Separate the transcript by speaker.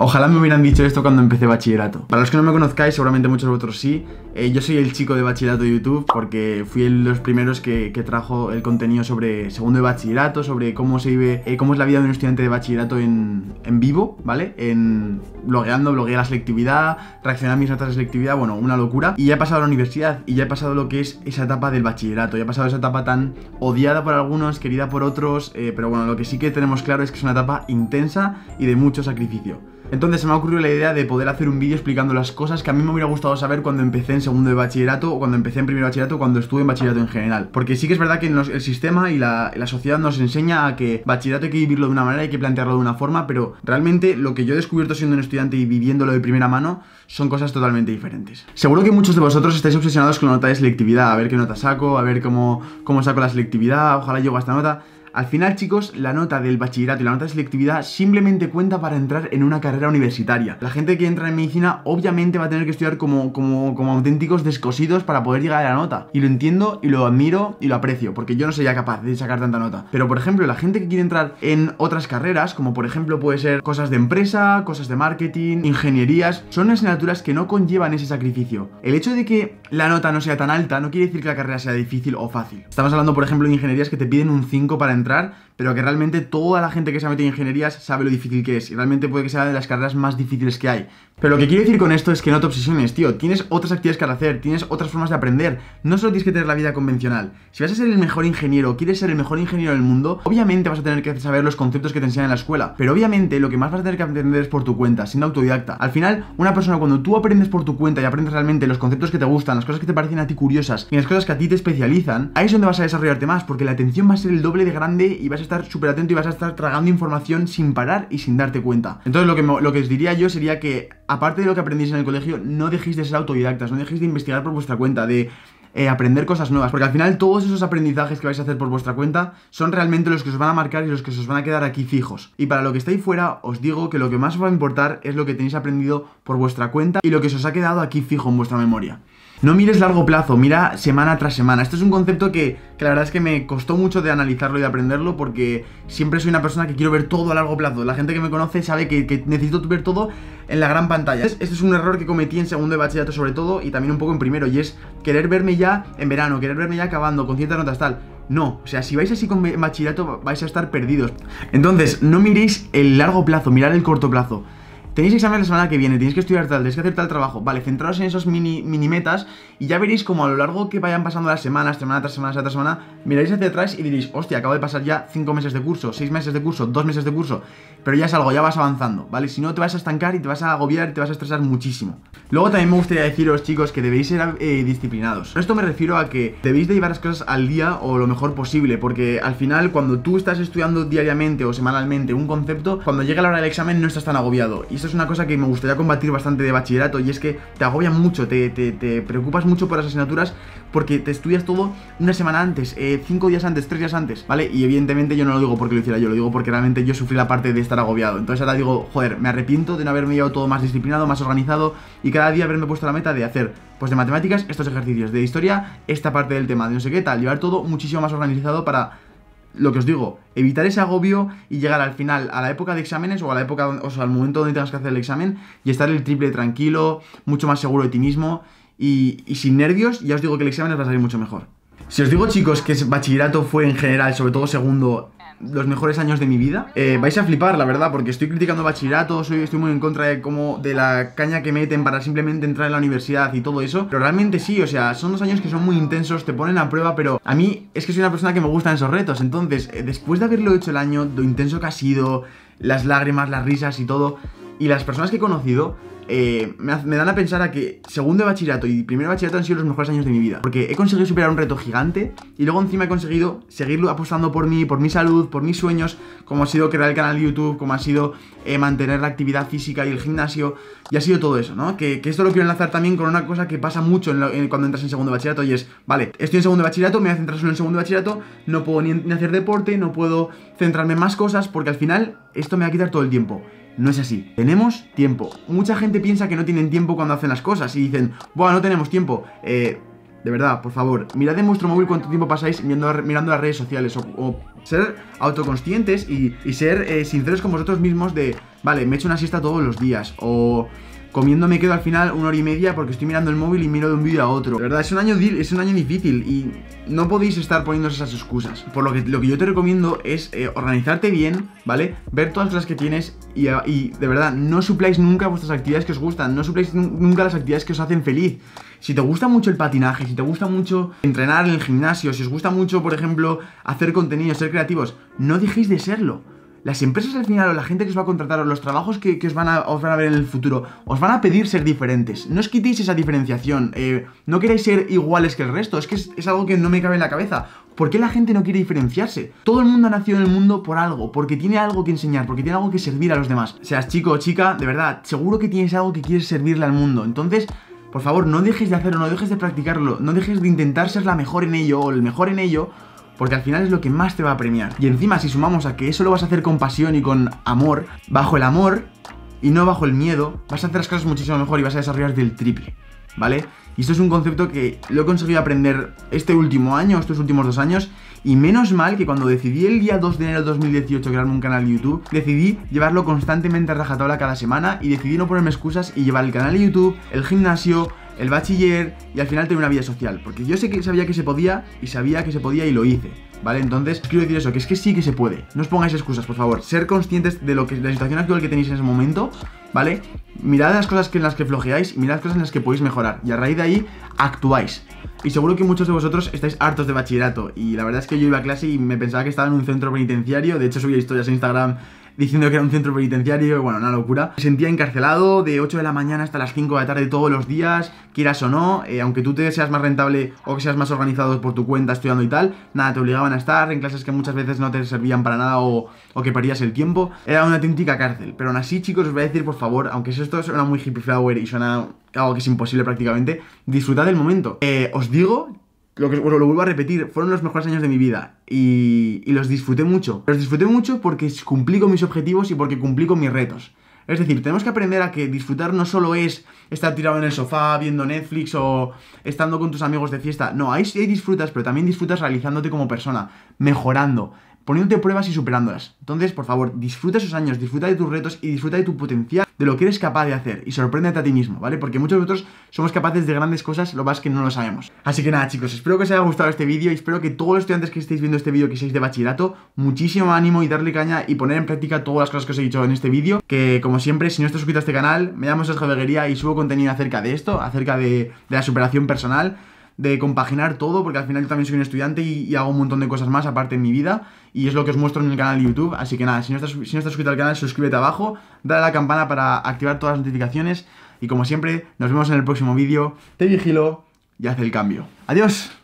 Speaker 1: Ojalá me hubieran dicho esto cuando empecé bachillerato. Para los que no me conozcáis, seguramente muchos de vosotros sí, eh, yo soy el chico de bachillerato de YouTube porque fui el, los primeros que, trajo el contenido sobre segundo de bachillerato, sobre cómo se vive, eh, cómo es la vida de un estudiante de bachillerato en, vivo, ¿vale? En blogueando, blogueé la selectividad, reaccioné a mis notas de selectividad, bueno, una locura. Y ya he pasado a la universidad y ya he pasado lo que es esa etapa del bachillerato, ya he pasado esa etapa tan odiada por algunos, querida por otros, eh, pero bueno, lo que sí que tenemos claro es que es una etapa intensa y de mucho sacrificio. Entonces se me ha ocurrido la idea de poder hacer un vídeo explicando las cosas que a mí me hubiera gustado saber cuando empecé en segundo de bachillerato o cuando empecé en primer bachillerato o cuando estuve en bachillerato en general. Porque sí que es verdad que el sistema y la, sociedad nos enseña a que bachillerato hay que vivirlo de una manera, hay que plantearlo de una forma, pero realmente lo que yo he descubierto siendo un estudiante y viviéndolo de primera mano son cosas totalmente diferentes. Seguro que muchos de vosotros estáis obsesionados con la nota de selectividad, a ver qué nota saco, a ver cómo, cómo saco la selectividad, ojalá yo a esta nota. Al final, chicos, la nota del bachillerato y la nota de selectividad simplemente cuenta para entrar en una carrera universitaria. La gente que entra en medicina obviamente va a tener que estudiar como, como, auténticos descosidos para poder llegar a la nota. Y lo entiendo y lo admiro y lo aprecio, porque yo no sería capaz de sacar tanta nota. Pero, por ejemplo, la gente que quiere entrar en otras carreras, como por ejemplo puede ser cosas de empresa, cosas de marketing, ingenierías, son asignaturas que no conllevan ese sacrificio. El hecho de que la nota no sea tan alta no quiere decir que la carrera sea difícil o fácil. Estamos hablando, por ejemplo, de ingenierías que te piden un 5 para entrar pero que realmente toda la gente que se ha metido en ingenierías sabe lo difícil que es y realmente puede que sea de las carreras más difíciles que hay. Pero lo que quiero decir con esto es que no te obsesiones, tío. Tienes otras actividades que hacer, tienes otras formas de aprender. No solo tienes que tener la vida convencional. Si vas a ser el mejor ingeniero, quieres ser el mejor ingeniero del mundo, obviamente vas a tener que saber los conceptos que te enseñan en la escuela. Pero obviamente lo que más vas a tener que aprender es por tu cuenta, siendo autodidacta. Al final, una persona cuando tú aprendes por tu cuenta y aprendes realmente los conceptos que te gustan, las cosas que te parecen a ti curiosas y las cosas que a ti te especializan, ahí es donde vas a desarrollarte más, porque la atención va a ser el doble de gran y vas a estar súper atento y vas a estar tragando información sin parar y sin darte cuenta. Entonces lo que, lo que os diría yo sería que, aparte de lo que aprendéis en el colegio, no dejéis de ser autodidactas, no dejéis de investigar por vuestra cuenta, de eh, aprender cosas nuevas, porque al final todos esos aprendizajes que vais a hacer por vuestra cuenta son realmente los que os van a marcar y los que os van a quedar aquí fijos. Y para lo que estáis fuera, os digo que lo que más os va a importar es lo que tenéis aprendido por vuestra cuenta y lo que os ha quedado aquí fijo en vuestra memoria. No mires largo plazo, mira semana tras semana. Este es un concepto que, la verdad es que me costó mucho de analizarlo y de aprenderlo porque siempre soy una persona que quiero ver todo a largo plazo. La gente que me conoce sabe que, que necesito ver todo en la gran pantalla. Este es un error que cometí en segundo de bachillerato sobre todo y también un poco en primero y es querer verme ya en verano, querer verme ya acabando con ciertas notas tal. No, o sea, si vais así con bachillerato vais a estar perdidos. Entonces, no miréis el largo plazo, mirad el corto plazo tenéis examen la semana que viene, tenéis que estudiar tal, tenéis que hacer tal trabajo. Vale, centraros en esos mini, mini metas y ya veréis como a lo largo que vayan pasando las semanas, semana tras semana, tras semana, Miráis hacia atrás y diréis, hostia, acabo de pasar ya 5 meses de curso, 6 meses de curso, 2 meses de curso, pero ya es algo, ya vas avanzando, ¿vale? Si no, te vas a estancar y te vas a agobiar y te vas a estresar muchísimo. Luego también me gustaría deciros, chicos, que debéis ser eh, disciplinados. esto me refiero a que debéis de llevar las cosas al día o lo mejor posible, porque al final, cuando tú estás estudiando diariamente o semanalmente un concepto, cuando llega la hora del examen no estás tan agobiado. Y es una cosa que me gustaría combatir bastante de bachillerato y es que te agobian mucho, te, preocupas mucho por las asignaturas porque te estudias todo una semana antes, eh, cinco días antes, tres días antes, ¿vale? Y evidentemente yo no lo digo porque lo hiciera yo, lo digo porque realmente yo sufrí la parte de estar agobiado. Entonces ahora digo, joder, me arrepiento de no haberme llevado todo más disciplinado, más organizado y cada día haberme puesto la meta de hacer, pues de matemáticas, estos ejercicios, de historia, esta parte del tema, de no sé qué tal, llevar todo muchísimo más organizado para lo que os digo, evitar ese agobio y llegar al final, a la época de exámenes o a la época, o al momento donde tengas que hacer el examen y estar el triple tranquilo, mucho más seguro de ti mismo y, sin nervios, ya os digo que el examen os va a salir mucho mejor. Si os digo, chicos, que bachillerato fue en general, sobre todo segundo, los mejores años de mi vida. Eh, vais a flipar, la verdad, porque estoy criticando bachillerato, soy, estoy muy en contra de cómo, de la caña que meten para simplemente entrar en la universidad y todo eso. Pero realmente sí, o sea, son dos años que son muy intensos, te ponen a prueba, pero a mí es que soy una persona que me gustan esos retos. Entonces, eh, después de haberlo hecho el año, lo intenso que ha sido, las lágrimas, las risas y todo, y las personas que he conocido, eh, me, dan a pensar a que segundo bachillerato y primer bachillerato han sido los mejores años de mi vida. Porque he conseguido superar un reto gigante y luego encima he conseguido seguir apostando por mí, por mi salud, por mis sueños, como ha sido crear el canal de YouTube, como ha sido eh, mantener la actividad física y el gimnasio. Y ha sido todo eso, ¿no? Que, esto lo quiero enlazar también con una cosa que pasa mucho cuando entras en segundo bachillerato y es, vale, estoy en segundo bachillerato, me voy a centrar solo en segundo bachillerato, no puedo ni, ni hacer deporte, no puedo centrarme en más cosas porque al final esto me va a quitar todo el tiempo. No es así. Tenemos tiempo. Mucha gente piensa que no tienen tiempo cuando hacen las cosas y dicen, bueno, no tenemos tiempo. Eh, de verdad, por favor, mirad en vuestro móvil cuánto tiempo pasáis mirando, mirando las redes sociales o, ser autoconscientes y, ser eh, sinceros con vosotros mismos de, vale, me echo una siesta todos los días. O comiendo me quedo al final una hora y media porque estoy mirando el móvil y miro de un vídeo a otro. De verdad, es un año, es un año difícil y no podéis estar poniéndose esas excusas. Por lo que lo que yo te recomiendo es eh, organizarte bien, ¿vale? Ver todas las que tienes y, ah, y, de verdad, no supláis nunca vuestras actividades que os gustan, no supláis nunca las actividades que os hacen feliz. Si te gusta mucho el patinaje, si te gusta mucho entrenar en el gimnasio, si os gusta mucho, por ejemplo, hacer contenido, ser creativos, no dejéis de serlo las empresas al final o la gente que os va a contratar o los trabajos que, os, van a, ver en el futuro os van a pedir ser diferentes. No os quitéis esa diferenciación. Eh, no queréis ser iguales que el resto. Es que es, es, algo que no me cabe en la cabeza. ¿Por qué la gente no quiere diferenciarse? Todo el mundo ha nacido en el mundo por algo, porque tiene algo que enseñar, porque tiene algo que servir a los demás. Seas chico o chica, de verdad, seguro que tienes algo que quieres servirle al mundo. Entonces, por favor, no dejes de hacerlo, no dejes de practicarlo, no dejes de intentar ser la mejor en ello o el mejor en ello, porque al final es lo que más te va a premiar. Y encima si sumamos a que eso lo vas a hacer con pasión y con amor, bajo el amor y no bajo el miedo, vas a hacer las cosas muchísimo mejor y vas a desarrollar del triple, ¿vale? Y esto es un concepto que lo he conseguido aprender este último año, estos últimos dos años, y menos mal que cuando decidí el día 2 de enero de 2018 crearme un canal de YouTube, decidí llevarlo constantemente a rajatabla cada semana y decidí no ponerme excusas y llevar el canal de YouTube, el gimnasio, el bachiller y al final tener una vida social. Porque yo sé que sabía que se podía y sabía que se podía y lo hice. ¿Vale? Entonces, quiero decir eso, que es que sí que se puede. No os pongáis excusas, por favor. Ser conscientes de lo que la situación actual que tenéis en ese momento, ¿vale? Mirad las cosas en las que flojeáis y mirad las cosas en las que podéis mejorar. Y a raíz de ahí, actuáis. Y seguro que muchos de vosotros estáis hartos de bachillerato. Y la verdad es que yo iba a clase y me pensaba que estaba en un centro penitenciario. De hecho, subía historias en Instagram diciendo que era un centro penitenciario, bueno, una locura. Me sentía encarcelado de 8 de la mañana hasta las 5 de la tarde todos los días, quieras o no, eh, aunque tú te seas más rentable o que seas más organizado por tu cuenta estudiando y tal, nada, te obligaban a estar en clases que muchas veces no te servían para nada o, o que perdías el tiempo. Era una auténtica cárcel, pero aún así, chicos, os voy a decir, por favor, aunque esto suena muy hippie flower y suena algo que es imposible prácticamente, disfrutad del momento. Eh, os digo lo que lo vuelvo a repetir, fueron los mejores años de mi vida y, y, los disfruté mucho. Los disfruté mucho porque cumplí con mis objetivos y porque cumplí con mis retos. Es decir, tenemos que aprender a que disfrutar no solo es estar tirado en el sofá viendo Netflix o estando con tus amigos de fiesta. No, ahí sí disfrutas, pero también disfrutas realizándote como persona, mejorando, poniéndote pruebas y superándolas. Entonces, por favor, disfruta esos años, disfruta de tus retos y disfruta de tu potencial, de lo que eres capaz de hacer y sorpréndete a ti mismo, ¿vale? Porque muchos de nosotros somos capaces de grandes cosas, lo más que no lo sabemos. Así que nada, chicos, espero que os haya gustado este vídeo y espero que todos los estudiantes que estéis viendo este vídeo, que seáis de bachillerato, muchísimo ánimo y darle caña y poner en práctica todas las cosas que os he dicho en este vídeo. Que, como siempre, si no estás suscrito a este canal, me llamo Sergio Beguería y subo contenido acerca de esto, acerca de, de la superación personal de compaginar todo, porque al final yo también soy un estudiante y, hago un montón de cosas más aparte en mi vida, y es lo que os muestro en el canal de YouTube. Así que nada, si no estás, si no estás suscrito al canal, suscríbete abajo, dale a la campana para activar todas las notificaciones, y como siempre, nos vemos en el próximo vídeo. Te vigilo y haz el cambio. ¡Adiós!